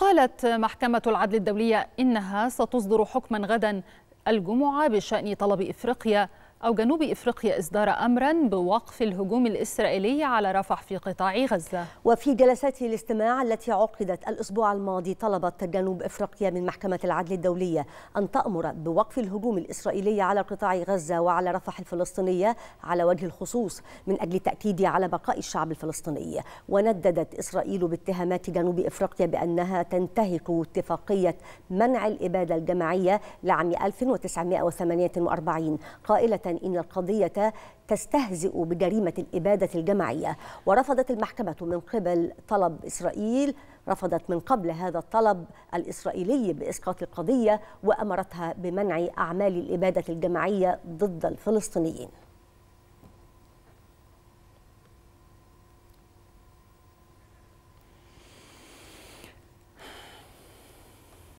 قالت محكمة العدل الدولية إنها ستصدر حكما غدا الجمعة بشأن طلب إفريقيا أو جنوب إفريقيا إصدار أمرا بوقف الهجوم الإسرائيلي على رفح في قطاع غزة وفي جلسات الاستماع التي عقدت الأسبوع الماضي طلبت جنوب إفريقيا من محكمة العدل الدولية أن تأمر بوقف الهجوم الإسرائيلي على قطاع غزة وعلى رفح الفلسطينية على وجه الخصوص من أجل تأكيد على بقاء الشعب الفلسطيني ونددت إسرائيل باتهامات جنوب إفريقيا بأنها تنتهك اتفاقية منع الإبادة الجماعية لعام 1948 قائلة إن القضية تستهزئ بجريمة الإبادة الجماعية ورفضت المحكمة من قبل طلب إسرائيل رفضت من قبل هذا الطلب الإسرائيلي بإسقاط القضية وأمرتها بمنع أعمال الإبادة الجماعية ضد الفلسطينيين